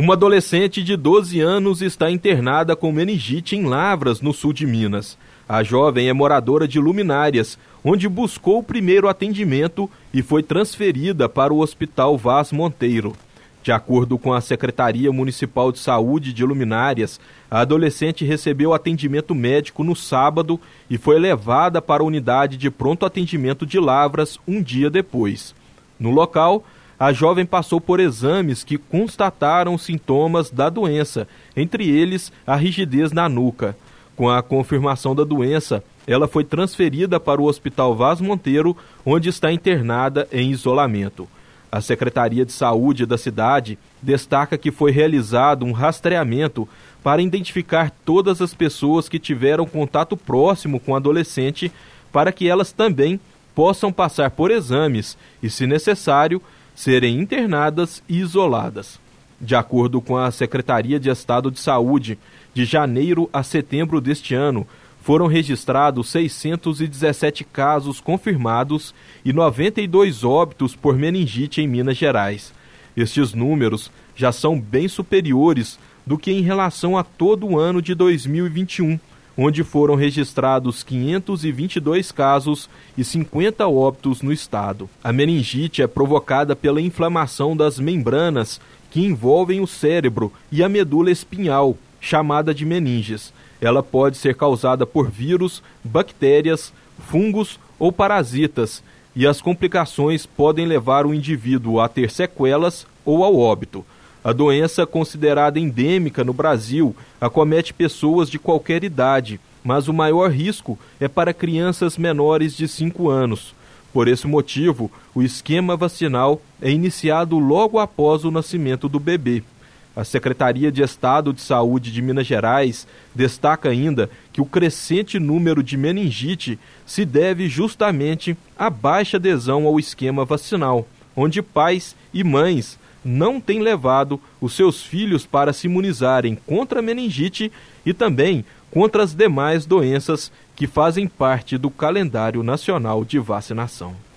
Uma adolescente de 12 anos está internada com meningite em Lavras, no sul de Minas. A jovem é moradora de Luminárias, onde buscou o primeiro atendimento e foi transferida para o Hospital Vaz Monteiro. De acordo com a Secretaria Municipal de Saúde de Luminárias, a adolescente recebeu atendimento médico no sábado e foi levada para a unidade de pronto atendimento de Lavras um dia depois. No local, a jovem passou por exames que constataram sintomas da doença, entre eles a rigidez na nuca. Com a confirmação da doença, ela foi transferida para o Hospital Vaz Monteiro, onde está internada em isolamento. A Secretaria de Saúde da cidade destaca que foi realizado um rastreamento para identificar todas as pessoas que tiveram contato próximo com o adolescente, para que elas também possam passar por exames e, se necessário, serem internadas e isoladas. De acordo com a Secretaria de Estado de Saúde, de janeiro a setembro deste ano, foram registrados 617 casos confirmados e 92 óbitos por meningite em Minas Gerais. Estes números já são bem superiores do que em relação a todo o ano de 2021, onde foram registrados 522 casos e 50 óbitos no estado. A meningite é provocada pela inflamação das membranas que envolvem o cérebro e a medula espinhal, chamada de meninges. Ela pode ser causada por vírus, bactérias, fungos ou parasitas, e as complicações podem levar o indivíduo a ter sequelas ou ao óbito. A doença, considerada endêmica no Brasil, acomete pessoas de qualquer idade, mas o maior risco é para crianças menores de 5 anos. Por esse motivo, o esquema vacinal é iniciado logo após o nascimento do bebê. A Secretaria de Estado de Saúde de Minas Gerais destaca ainda que o crescente número de meningite se deve justamente à baixa adesão ao esquema vacinal, onde pais e mães não tem levado os seus filhos para se imunizarem contra a meningite e também contra as demais doenças que fazem parte do calendário nacional de vacinação.